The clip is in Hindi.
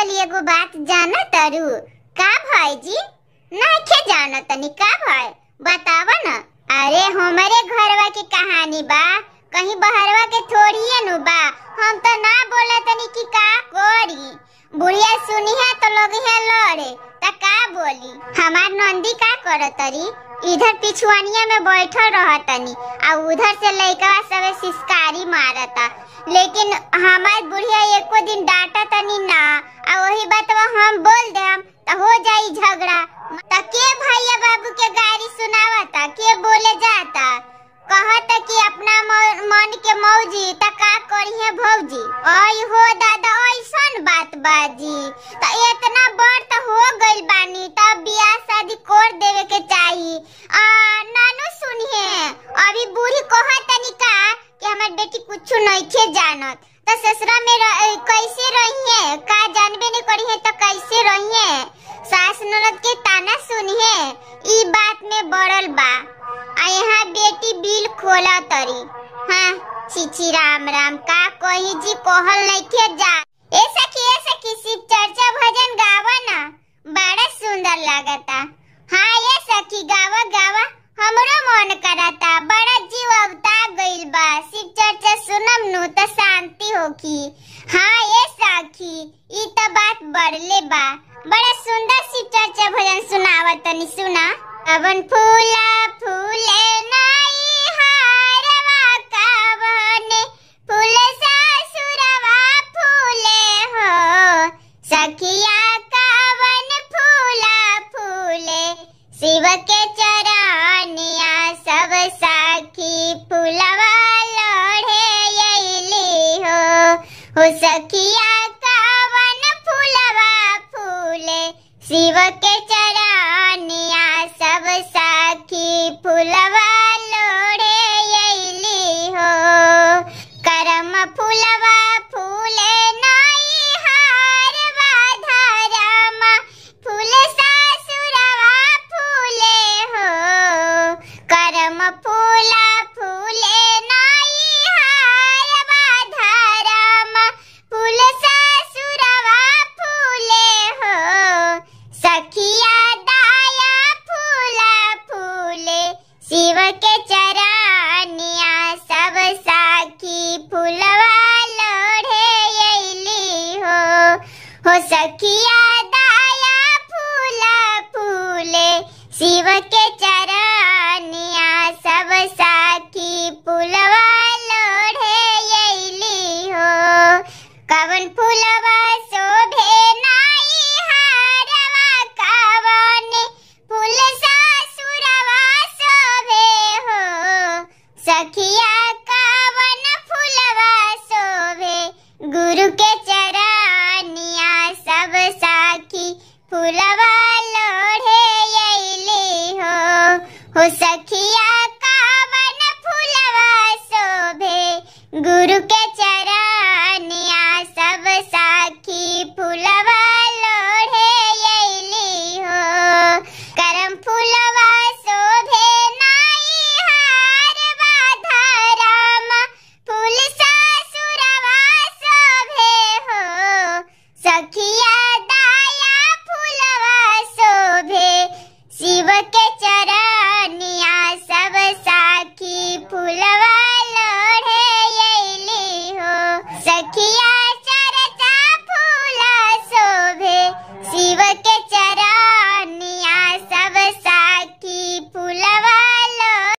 बोली एगो बात जाना तरु का भाई जी नाखे जाना तनी का भाई बतावा ना अरे हमरे घरवा के कहानी बा कहीं बहरवा के थोड़ी है नु बा हम तो ना बोला तनी कि का कोरी बुढ़िया सुनी है तो लोग है लड़े ता का बोली हमार नंदी का करतरी इधर पिछवानिया में बैठल रहतनी आ उधर से लइकवा सब सिस्कारी मारता लेकिन हमार बुढ़िया एको दिन डांटा तनी ना तो इतना बड़ तो हो गई बानी तब तो बियाह शादी कर देवे के चाहिए आ नानू सुनिए अभी बूढ़ी कहत तनी का कि हमर बेटी कुछ नहीं खे जानत तो ससुरा में रह, कैसे रही है का जानबे नहीं करी है तो कैसे रही है सास ननद के ताना सुनिए ई बात में बड़ल बा आ यहां बेटी बिल खोला तरी हां छी राम राम का कोई जी कोहल नहीं खे जा ऐसा के ऐसा कि शिव चर्चा भजन गावा ना बड़ा सुंदर लागता हाँ ये सखी गावा गावा हमरो मन कराता बड़ा जीव अवता गइल बा शिव चर्चा सुनम नु त शांति होखी हाँ ये सखी ई त बात बड़ले बा बड़ा सुंदर शिव चर्चा भजन सुनावत नि सुना अवन फूला फूले हो सखिया का वन फूलवा फूले शिव के चर के चरानिया सब साखी फुलवा लोढ़े यली हो हो सखिया दाया फूला फूले शिव के चरानिया सब साखी फुलवा लोढ़े यली हो कवन सखिया का वन फुलवा शोभे गुरु के चरानिया सब साखी फूलवा लोढ़े यही हो हो सखिया